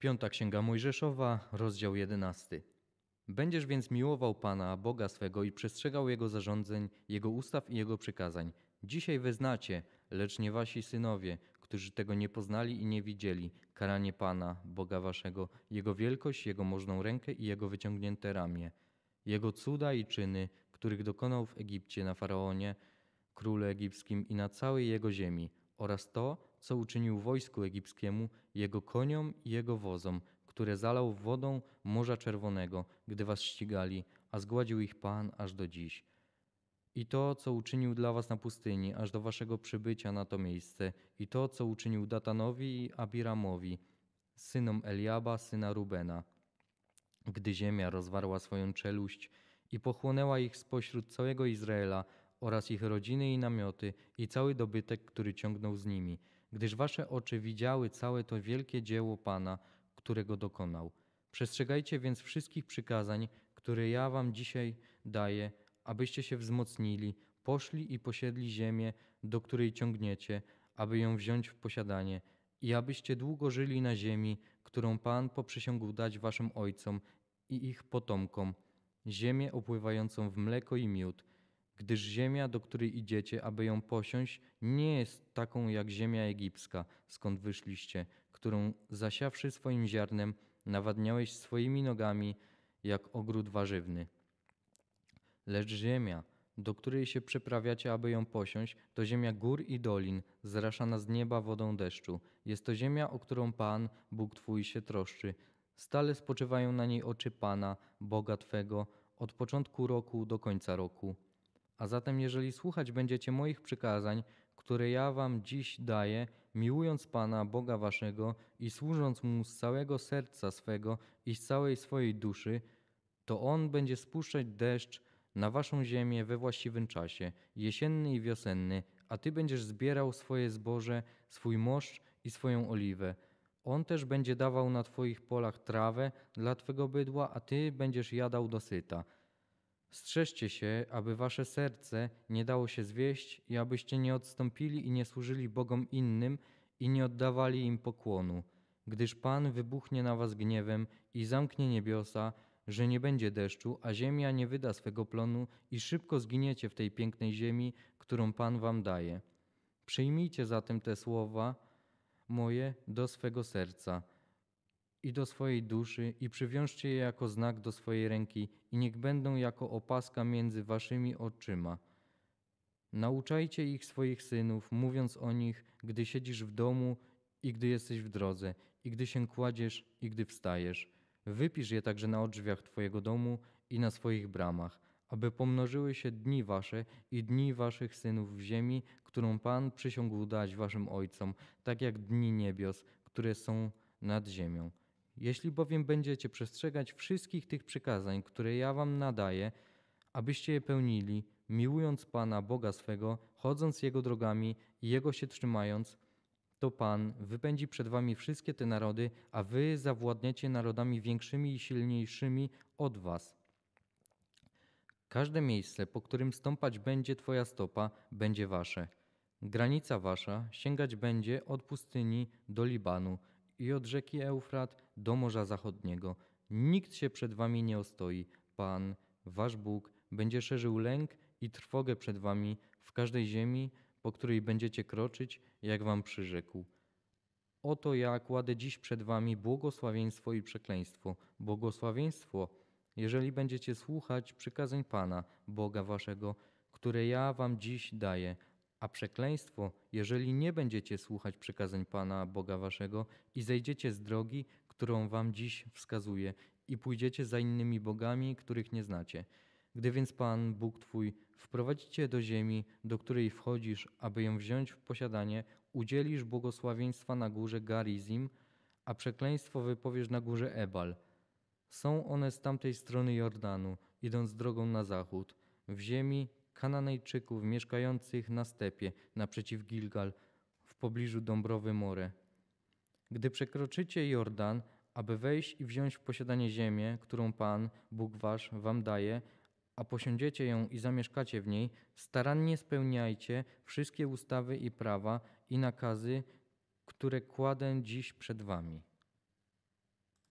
Piąta Księga Mojżeszowa, rozdział 11. Będziesz więc miłował Pana, Boga swego i przestrzegał Jego zarządzeń, Jego ustaw i Jego przykazań. Dzisiaj wyznacie, lecz nie wasi synowie, którzy tego nie poznali i nie widzieli, karanie Pana, Boga waszego, Jego wielkość, Jego możną rękę i Jego wyciągnięte ramię, Jego cuda i czyny, których dokonał w Egipcie na Faraonie, królu egipskim i na całej jego ziemi, oraz to, co uczynił wojsku egipskiemu, jego koniom i jego wozom, które zalał wodą Morza Czerwonego, gdy was ścigali, a zgładził ich Pan aż do dziś. I to, co uczynił dla was na pustyni, aż do waszego przybycia na to miejsce, i to, co uczynił Datanowi i Abiramowi, synom Eliaba, syna Rubena, gdy ziemia rozwarła swoją czeluść i pochłonęła ich spośród całego Izraela, oraz ich rodziny i namioty i cały dobytek, który ciągnął z nimi, gdyż wasze oczy widziały całe to wielkie dzieło Pana, którego dokonał. Przestrzegajcie więc wszystkich przykazań, które ja wam dzisiaj daję, abyście się wzmocnili, poszli i posiedli ziemię, do której ciągniecie, aby ją wziąć w posiadanie i abyście długo żyli na ziemi, którą Pan poprzysiągł dać waszym ojcom i ich potomkom, ziemię opływającą w mleko i miód, gdyż ziemia, do której idziecie, aby ją posiąść, nie jest taką jak ziemia egipska, skąd wyszliście, którą zasiawszy swoim ziarnem, nawadniałeś swoimi nogami jak ogród warzywny. Lecz ziemia, do której się przeprawiacie, aby ją posiąść, to ziemia gór i dolin, zraszana z nieba wodą deszczu. Jest to ziemia, o którą Pan, Bóg Twój, się troszczy. Stale spoczywają na niej oczy Pana, Boga Twego, od początku roku do końca roku. A zatem, jeżeli słuchać będziecie moich przykazań, które ja wam dziś daję, miłując Pana, Boga waszego i służąc Mu z całego serca swego i z całej swojej duszy, to On będzie spuszczać deszcz na waszą ziemię we właściwym czasie, jesienny i wiosenny, a ty będziesz zbierał swoje zboże, swój moszcz i swoją oliwę. On też będzie dawał na twoich polach trawę dla twego bydła, a ty będziesz jadał dosyta. Strzeżcie się, aby wasze serce nie dało się zwieść i abyście nie odstąpili i nie służyli bogom innym i nie oddawali im pokłonu, gdyż Pan wybuchnie na was gniewem i zamknie niebiosa, że nie będzie deszczu, a ziemia nie wyda swego plonu i szybko zginiecie w tej pięknej ziemi, którą Pan wam daje. Przyjmijcie zatem te słowa moje do swego serca – i do swojej duszy i przywiążcie je jako znak do swojej ręki i niech będą jako opaska między waszymi oczyma. Nauczajcie ich swoich synów, mówiąc o nich, gdy siedzisz w domu i gdy jesteś w drodze, i gdy się kładziesz i gdy wstajesz. Wypisz je także na drzwiach twojego domu i na swoich bramach, aby pomnożyły się dni wasze i dni waszych synów w ziemi, którą Pan przysiągł dać waszym ojcom, tak jak dni niebios, które są nad ziemią. Jeśli bowiem będziecie przestrzegać wszystkich tych przykazań, które ja wam nadaję, abyście je pełnili, miłując Pana Boga swego, chodząc Jego drogami i Jego się trzymając, to Pan wypędzi przed wami wszystkie te narody, a wy zawładniecie narodami większymi i silniejszymi od was. Każde miejsce, po którym stąpać będzie Twoja stopa, będzie wasze. Granica wasza sięgać będzie od pustyni do Libanu, i od rzeki Eufrat do Morza Zachodniego. Nikt się przed wami nie ostoi. Pan, wasz Bóg, będzie szerzył lęk i trwogę przed wami w każdej ziemi, po której będziecie kroczyć, jak wam przyrzekł. Oto ja kładę dziś przed wami błogosławieństwo i przekleństwo. Błogosławieństwo, jeżeli będziecie słuchać przykazań Pana, Boga waszego, które ja wam dziś daję – a przekleństwo, jeżeli nie będziecie słuchać przykazań Pana Boga Waszego i zejdziecie z drogi, którą Wam dziś wskazuje, i pójdziecie za innymi bogami, których nie znacie. Gdy więc Pan, Bóg Twój, wprowadzi Cię do ziemi, do której wchodzisz, aby ją wziąć w posiadanie, udzielisz błogosławieństwa na górze Garizim, a przekleństwo wypowiesz na górze Ebal. Są one z tamtej strony Jordanu, idąc drogą na zachód, w ziemi, Kananejczyków mieszkających na stepie naprzeciw Gilgal w pobliżu Dąbrowy More. Gdy przekroczycie Jordan, aby wejść i wziąć w posiadanie ziemię, którą Pan, Bóg wasz, wam daje, a posiądziecie ją i zamieszkacie w niej, starannie spełniajcie wszystkie ustawy i prawa i nakazy, które kładę dziś przed wami.